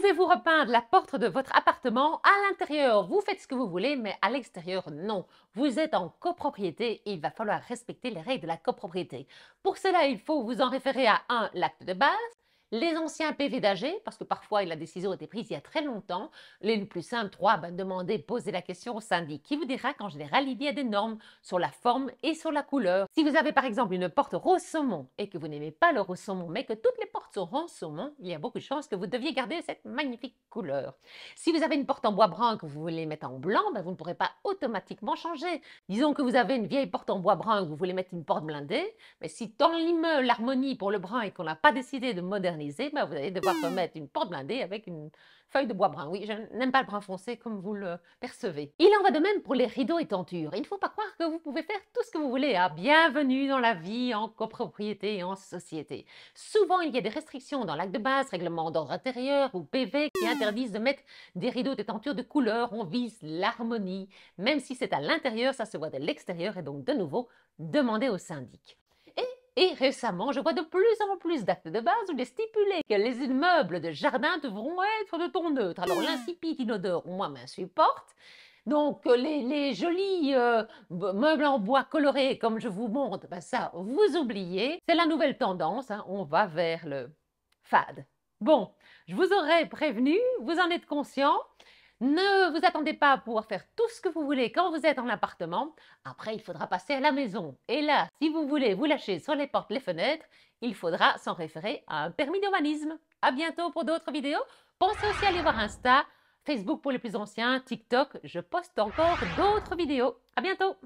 Pouvez-vous repeindre la porte de votre appartement À l'intérieur, vous faites ce que vous voulez, mais à l'extérieur, non. Vous êtes en copropriété et il va falloir respecter les règles de la copropriété. Pour cela, il faut vous en référer à un L'acte de base, les anciens PV d'AG, parce que parfois la décision a été prise il y a très longtemps. Les plus simples, trois, demander, bah, demandez, la question au syndic, qui vous dira quand je il y a des normes sur la forme et sur la couleur. Si vous avez par exemple une porte rose saumon et que vous n'aimez pas le rose saumon, mais que toutes les portes sont rose saumon, il y a beaucoup de chances que vous deviez garder cette magnifique couleur. Si vous avez une porte en bois brun que vous voulez mettre en blanc, ben vous ne pourrez pas automatiquement changer. Disons que vous avez une vieille porte en bois brun que vous voulez mettre une porte blindée, mais si dans l'immeuble l'harmonie pour le brun et qu'on n'a pas décidé de moderniser, ben vous allez devoir remettre une porte blindée avec une feuille de bois brun. Oui, je n'aime pas le brun foncé comme vous le percevez. Il en va de même pour les rideaux et tentures. Il ne faut pas croire que vous pouvez faire tout ce que vous voulez. Hein. bienvenue dans la vie en copropriété et en société. Souvent, il y a des restrictions dans l'acte de base, règlement d'ordre intérieur ou PV qui de mettre des rideaux, des tentures de couleur, On vise l'harmonie. Même si c'est à l'intérieur, ça se voit de l'extérieur. Et donc, de nouveau, demander au syndic. Et, et récemment, je vois de plus en plus d'actes de base où il est stipulé que les immeubles de jardin devront être de ton neutre. Alors, l'insipide inodore, moi, m'insupporte. Donc les, jolis euh, meubles en bois colorés comme je vous montre, ben ça vous oubliez. C'est la nouvelle tendance, hein. on va vers le fade. Bon, je vous aurais prévenu, vous en êtes conscient. Ne vous attendez pas à pouvoir faire tout ce que vous voulez quand vous êtes en appartement. Après, il faudra passer à la maison. Et là, si vous voulez vous lâcher sur les portes, les fenêtres, il faudra s'en référer à un permis d'humanisme. À bientôt pour d'autres vidéos. Pensez aussi à aller voir Insta, Facebook pour les plus anciens, TikTok. Je poste encore d'autres vidéos. À bientôt.